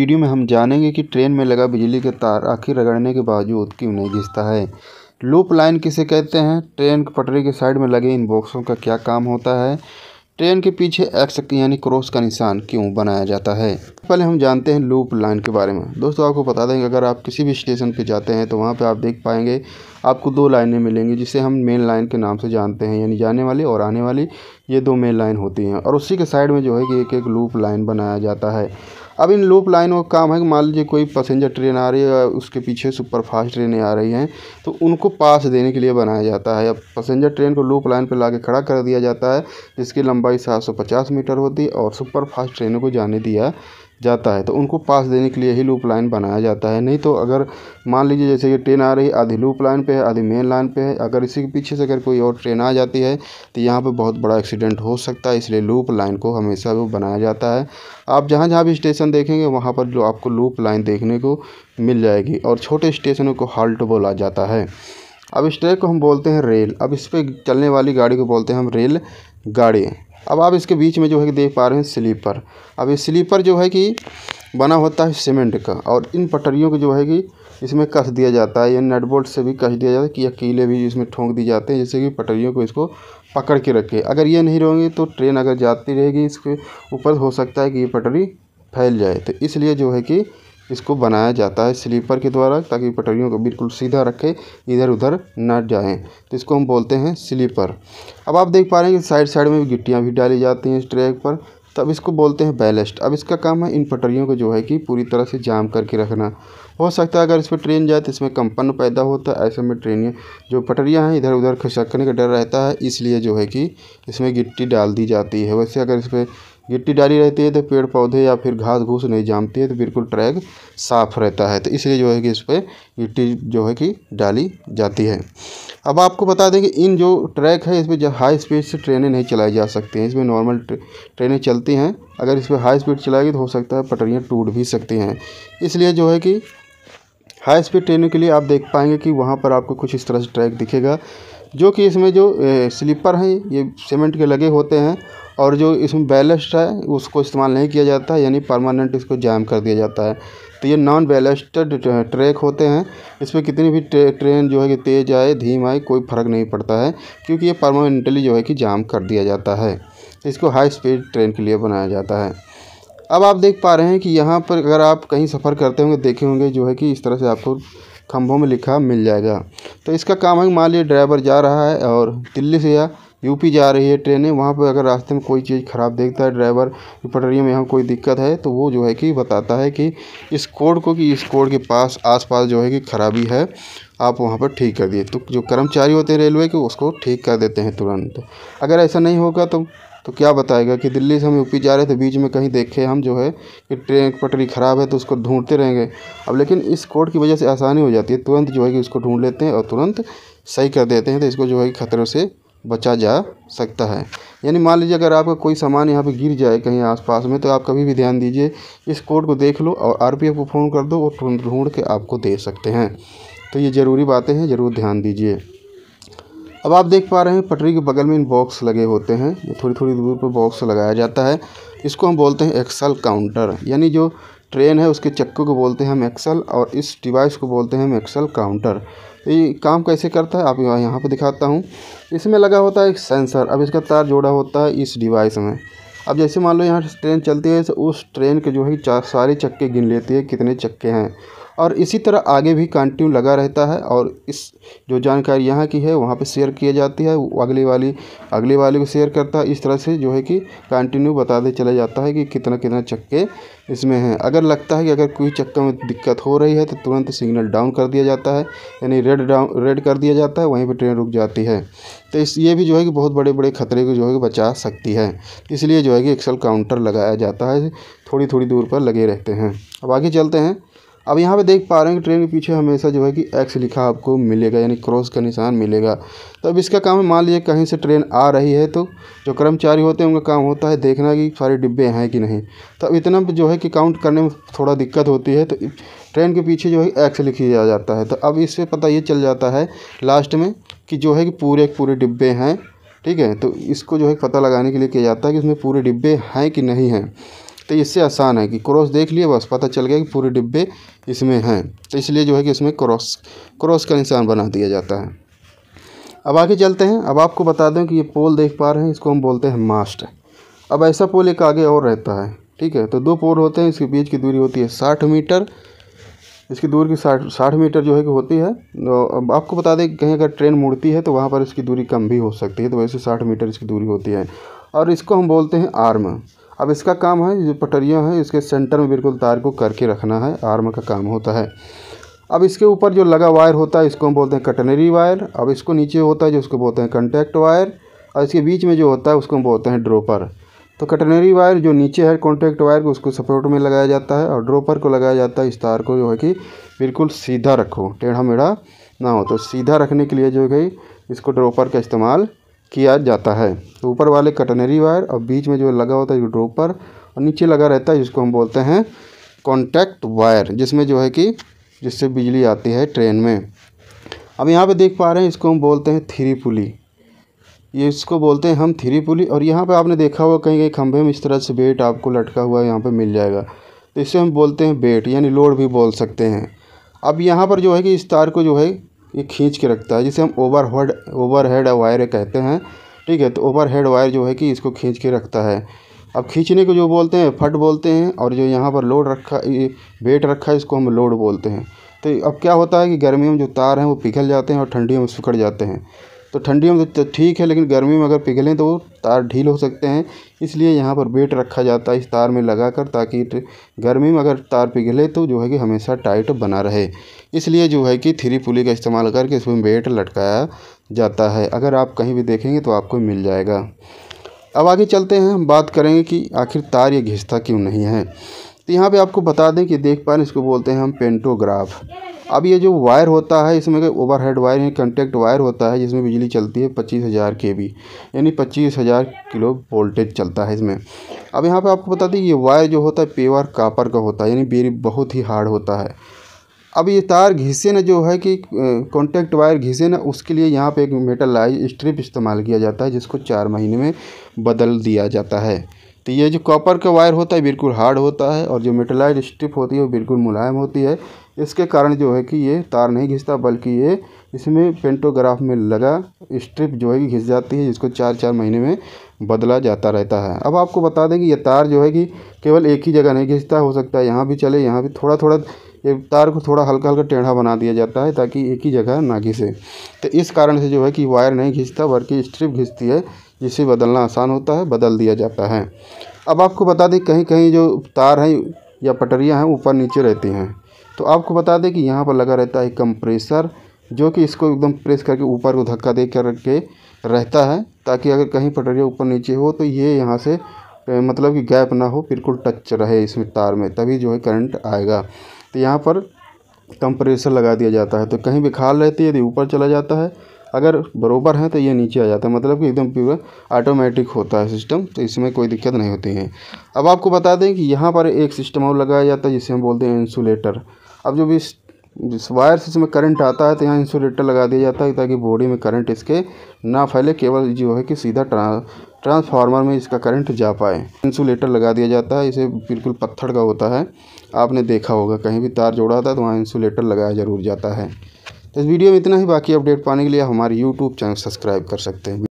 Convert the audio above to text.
video में हम जानेंगे कि ट्रेन में लगा बिजली के तार आखिर रगड़ने के बावजूद क्यों नहीं घिसता है लूप लाइन किसे कहते हैं ट्रेन के पटरी के साइड में लगे इन बॉक्सों का क्या काम होता है ट्रेन के पीछे एक्स यानी क्रॉस का निशान क्यों बनाया जाता है पहले हम जानते हैं लूप लाइन के बारे में दोस्तों आपको बता दें अगर आप किसी भी स्टेशन पर जाते हैं तो वहाँ पर आप देख पाएंगे आपको दो लाइनें मिलेंगी जिसे हम मेन लाइन के नाम से जानते हैं यानी जाने वाली और आने वाली ये दो मेन लाइन होती हैं और उसी के साइड में जो है कि एक एक लूप लाइन बनाया जाता है अब इन लोप लाइनों का काम है कि मान लीजिए कोई पैसेंजर ट्रेन आ रही है उसके पीछे सुपरफास्ट ट्रेनें आ रही हैं तो उनको पास देने के लिए बनाया जाता है अब पैसेंजर ट्रेन को लोप लाइन पर ला खड़ा कर दिया जाता है जिसकी लंबाई सात मीटर होती है और सुपरफास्ट ट्रेनों को जाने दिया जाता है तो उनको पास देने के लिए ही लूप लाइन बनाया जाता है नहीं तो अगर मान लीजिए जैसे कि ट्रेन आ रही आधी लूप लाइन पे है आधी मेन लाइन पे है अगर इसी के पीछे से अगर कोई और ट्रेन आ जाती है तो यहाँ पे बहुत बड़ा एक्सीडेंट हो सकता है इसलिए लूप लाइन को हमेशा वो बनाया जाता है आप जहाँ जहाँ भी स्टेशन देखेंगे वहाँ पर जो आपको लूप लाइन देखने को मिल जाएगी और छोटे स्टेशनों को हाल्ट बोला जाता है अब इस ट्रैक को हम बोलते हैं रेल अब इस पर चलने वाली गाड़ी को बोलते हैं हम रेल गाड़ी अब आप इसके बीच में जो है कि देख पा रहे हैं स्लीपर अब ये स्लीपर जो है कि बना होता है सीमेंट का और इन पटरियों को जो है कि इसमें कस दिया जाता है या नट बोल्ट से भी कस दिया जाता है कि या कीले भी इसमें ठोंक दिए जाते हैं जिससे कि पटरियों को इसको पकड़ के रखे अगर ये नहीं रहेंगे तो ट्रेन अगर जाती रहेगी इसके ऊपर हो सकता है कि ये पटरी फैल जाए तो इसलिए जो है कि इसको बनाया जाता है स्लीपर के द्वारा ताकि पटरियों को बिल्कुल सीधा रखे इधर उधर ना जाएं तो इसको हम बोलते हैं स्लीपर अब आप देख पा रहे हैं कि साइड साइड में भी गिट्टियाँ भी डाली जाती हैं इस ट्रैक पर तब इसको बोलते हैं बैलेस्ट अब इसका काम है इन पटरियों को जो है कि पूरी तरह से जाम करके रखना हो सकता है अगर इस पर ट्रेन जाए तो इसमें कंपन पैदा होता है ऐसे में ट्रेन जो पटरियाँ हैं इधर उधर खिसकने का डर रहता है इसलिए जो है कि इसमें गिट्टी डाल दी जाती है वैसे अगर इस पर गिट्टी डाली रहती है तो पेड़ पौधे या फिर घास घूस नहीं जामती है तो बिल्कुल ट्रैक साफ़ रहता है तो इसलिए जो है कि इस पर गिट्टी जो है कि डाली जाती है अब आपको बता दें कि इन जो ट्रैक है इसमें जब हाई स्पीड से ट्रेनें नहीं चलाई जा सकती हैं इसमें नॉर्मल ट्रेनें चलती हैं अगर इस पर हाई स्पीड चलाएगी तो हो सकता है पटरियाँ टूट भी सकती हैं इसलिए जो है कि हाई स्पीड ट्रेनों के लिए आप देख पाएंगे कि वहाँ पर आपको कुछ इस तरह से ट्रैक दिखेगा जो कि इसमें जो स्लीपर हैं ये सीमेंट के लगे होते हैं और जो इसमें बैलेस्ट है उसको इस्तेमाल नहीं किया जाता है यानी परमानेंट इसको जाम कर दिया जाता है तो ये नॉन बैलेस्टेड ट्रैक होते हैं इसमें कितनी भी ट्रे, ट्रेन जो है कि तेज़ आए धीम आए कोई फ़र्क नहीं पड़ता है क्योंकि ये परमानेंटली जो है कि जाम कर दिया जाता है इसको हाई स्पीड ट्रेन के लिए बनाया जाता है अब आप देख पा रहे हैं कि यहाँ पर अगर आप कहीं सफ़र करते होंगे देखे होंगे जो है कि इस तरह से आपको खंभों में लिखा मिल जाएगा तो इसका काम है मान लीजिए ड्राइवर जा रहा है और दिल्ली से या यूपी जा रही है ट्रेनें वहाँ पर अगर रास्ते में कोई चीज़ ख़राब देखता है ड्राइवर पटरी में यहाँ कोई दिक्कत है तो वो जो है कि बताता है कि इस कोड को कि इस कोड के पास आसपास जो है कि खराबी है आप वहाँ पर ठीक कर दिए तो जो कर्मचारी होते हैं रेलवे के उसको ठीक कर देते हैं तुरंत अगर ऐसा नहीं होगा तो तो क्या बताएगा कि दिल्ली से हम यूपी जा रहे थे बीच में कहीं देखे हम जो है कि ट्रेन पटरी ख़राब है तो उसको ढूंढते रहेंगे अब लेकिन इस कोड की वजह से आसानी हो जाती है तुरंत जो है कि उसको ढूंढ लेते हैं और तुरंत सही कर देते हैं तो इसको जो है कि खतरों से बचा जा सकता है यानी मान लीजिए अगर आपका कोई सामान यहाँ पे गिर जाए कहीं आसपास में तो आप कभी भी ध्यान दीजिए इस कोड को देख लो और आरपीएफ को फ़ोन कर दो और ढूंढ के आपको दे सकते हैं तो ये ज़रूरी बातें हैं ज़रूर ध्यान दीजिए अब आप देख पा रहे हैं पटरी के बगल में इन बॉक्स लगे होते हैं ये थोड़ी थोड़ी दूर पर बॉक्स लगाया जाता है इसको हम बोलते हैं एक्सल काउंटर यानी जो ट्रेन है उसके चक्के को बोलते हैं हम एक्सल और इस डिवाइस को बोलते हैं हम एक्सल काउंटर तो ये काम कैसे करता है आप यहाँ पर दिखाता हूँ इसमें लगा होता है एक सेंसर अब इसका तार जोड़ा होता है इस डिवाइस में अब जैसे मान लो यहाँ ट्रेन चलती है तो उस ट्रेन के जो है सारे चक्के गिन लेती है कितने चक्के हैं और इसी तरह आगे भी कंटिन्यू लगा रहता है और इस जो जानकारी यहाँ की है वहाँ पे शेयर की जाती है अगले वाली अगले वाले को शेयर करता है इस तरह से जो है कि कंटिन्यू बताते चला जाता है कि कितना कितना चक्के इसमें हैं अगर लगता है कि अगर कोई चक्का में दिक्कत हो रही है तो तुरंत सिग्नल डाउन कर दिया जाता है यानी रेड डाउन रेड कर दिया जाता है वहीं पर ट्रेन रुक जाती है तो इस ये भी जो है कि बहुत बड़े बड़े खतरे को जो है कि बचा सकती है इसलिए जो है कि एक्सल काउंटर लगाया जाता है थोड़ी थोड़ी दूर पर लगे रहते हैं अब आगे चलते हैं अब यहाँ पे देख पा रहे हैं कि ट्रेन के पीछे हमेशा जो है कि एक्स लिखा आपको मिलेगा यानी क्रॉस का निशान मिलेगा तो अब इसका काम है मान लीजिए कहीं से ट्रेन आ रही है तो जो कर्मचारी होते हैं उनका काम होता है देखना कि सारे डिब्बे हैं कि नहीं तो अब इतना जो है कि काउंट करने में थोड़ा दिक्कत होती है तो ट्रेन के पीछे जो है एक्स लिखी दिया जाता है तो अब इससे पता ये चल जाता है लास्ट में कि जो है कि पूरे पूरे डिब्बे हैं ठीक है तो इसको जो है पता लगाने के लिए किया जाता है कि इसमें पूरे डिब्बे हैं कि नहीं हैं तो इससे आसान है कि क्रॉस देख लिए बस पता चल गया कि पूरे डिब्बे इसमें हैं तो इसलिए जो है कि इसमें क्रॉस क्रॉस का निशान बना दिया जाता है अब आगे चलते हैं अब आपको बता दें कि ये पोल देख पा रहे हैं इसको हम बोलते हैं मास्ट अब ऐसा पोल एक आगे और रहता है ठीक है तो दो पोल होते हैं इसके बीच की दूरी होती है साठ मीटर इसकी दूरी की साठ साठ मीटर जो है कि होती है तो अब आपको बता दें कहीं अगर ट्रेन मुड़ती है तो वहाँ पर इसकी दूरी कम भी हो सकती है तो वैसे साठ मीटर इसकी दूरी होती है और इसको हम बोलते हैं आर्म अब इसका काम है जो पटरियाँ हैं इसके सेंटर में बिल्कुल तार को करके रखना है आर्म का काम होता है अब इसके ऊपर जो लगा वायर होता है इसको हम बोलते हैं कटनरी वायर अब इसको नीचे होता है जो उसको बोलते हैं कंटैक्ट वायर और इसके बीच में जो होता है उसको हम बोलते हैं ड्रोपर तो कटनरी वायर जो नीचे है कॉन्टैक्ट वायर को उसको सपोर्ट में लगाया जाता है और ड्रोपर को लगाया जाता है इस तार को जो है कि बिल्कुल सीधा रखो टेढ़ा मेढ़ा ना हो तो सीधा रखने के लिए जो है इसको ड्रोपर का इस्तेमाल किया जाता है ऊपर वाले कटनरी वायर और बीच में जो लगा होता है जो ड्रोपर और नीचे लगा रहता है जिसको हम बोलते हैं कॉन्टैक्ट वायर जिसमें जो है कि जिससे बिजली आती है ट्रेन में अब यहाँ पे देख पा रहे हैं इसको हम बोलते हैं थ्री पुली ये इसको बोलते हैं हम थ्री पुली और यहाँ पे आपने देखा होगा कहीं कहीं खंभे में इस तरह से बेट आपको लटका हुआ यहाँ पर मिल जाएगा तो इसे हम बोलते हैं बेट यानी लोड भी बोल सकते हैं अब यहाँ पर जो है कि इस तार को जो है ये खींच के रखता है जिसे हम overhead overhead wire कहते हैं ठीक है तो ओवर हेड वायर जो है कि इसको खींच के रखता है अब खींचने को जो बोलते हैं फट बोलते हैं और जो यहाँ पर लोड रखा वेट रखा है इसको हम लोड बोलते हैं तो अब क्या होता है कि गर्मियों में जो तार हैं वो पिघल जाते हैं और ठंडियों में सुखड़ जाते हैं तो ठंडियों में तो ठीक है लेकिन गर्मी में अगर पिघलें तो तार ढील हो सकते हैं इसलिए यहाँ पर वेट रखा जाता है इस तार में लगा कर ताकि गर्मी में अगर तार पिघले तो जो है कि हमेशा टाइट बना रहे इसलिए जो है कि थ्री पुली का इस्तेमाल करके इसमें वेट लटकाया जाता है अगर आप कहीं भी देखेंगे तो आपको मिल जाएगा अब आगे चलते हैं हम बात करेंगे कि आखिर तार ये घिसता क्यों नहीं है तो यहाँ पे आपको बता दें कि देख पा रहे इसको बोलते हैं हम पेंटोग्राफ अब ये जो वायर होता है इसमें ओवर हेड वायर यानी कंटेक्ट वायर होता है जिसमें बिजली चलती है पच्चीस हज़ार के बी यानी पच्चीस हज़ार किलो वोल्टेज चलता है इसमें अब यहाँ पे आपको बता दें ये वायर जो होता है पेवर कापर का होता है यानी बेरी बहुत ही हार्ड होता है अब ये तार घिसे ना जो है कि कॉन्टैक्ट वायर घिसे ना उसके लिए यहाँ पर एक मेटल स्ट्रिप इस्तेमाल किया जाता है जिसको चार महीने में बदल दिया जाता है तो ये जो कॉपर का वायर होता है बिल्कुल हार्ड होता है और जो मेटलाइज स्ट्रिप होती है वो बिल्कुल मुलायम होती है इसके कारण जो है कि ये तार नहीं घिसता बल्कि ये इसमें पेंटोग्राफ में लगा स्ट्रिप जो है कि घिस जाती है जिसको चार चार महीने में बदला जाता रहता है अब आपको बता दें कि यह तार जो है कि केवल एक ही जगह नहीं घिसता हो सकता है यहाँ भी चले यहाँ भी थोड़ा थोड़ा ये तार को थोड़ा हल्का हल्का टेढ़ा बना दिया जाता है ताकि एक ही जगह ना घिसे तो इस कारण से जो है कि वायर नहीं घिसता बल्कि स्ट्रिप घिसती है जिसे बदलना आसान होता है बदल दिया जाता है अब आपको बता दें कहीं कहीं जो तार हैं या पटरियाँ हैं ऊपर नीचे रहती हैं तो आपको बता दें कि यहाँ पर लगा रहता है कंप्रेसर जो कि इसको एकदम प्रेस करके ऊपर को धक्का दे करके रहता है ताकि अगर कहीं पटरिया ऊपर नीचे हो तो ये यहाँ से मतलब कि गैप ना हो बिल्कुल टच रहे इसमें तार में तभी जो है करंट आएगा तो यहाँ पर कंप्रेसर लगा दिया जाता है तो कहीं भी खाल रहती है यदि ऊपर चला जाता है अगर बरोबर है तो ये नीचे आ जाता है मतलब कि एकदम प्योर ऑटोमेटिक होता है सिस्टम तो इसमें कोई दिक्कत नहीं होती है अब आपको बता दें कि यहाँ पर एक सिस्टम और लगाया जाता है जिसे हम बोलते हैं इंसुलेटर अब जो भी जिस वायर से इसमें करंट आता है तो यहाँ इंसुलेटर लगा दिया जाता है ताकि बॉडी में करंट इसके ना फैले केवल जो है कि सीधा ट्रांसफार्मर में इसका करंट जा पाए इंसुलेटर लगा दिया जाता है इसे बिल्कुल पत्थर का होता है आपने देखा होगा कहीं भी तार जोड़ा था तो वहाँ इंसुलेटर लगाया ज़रूर जाता है इस वीडियो में इतना ही बाकी अपडेट पाने के लिए हमारे यूट्यूब चैनल सब्सक्राइब कर सकते हैं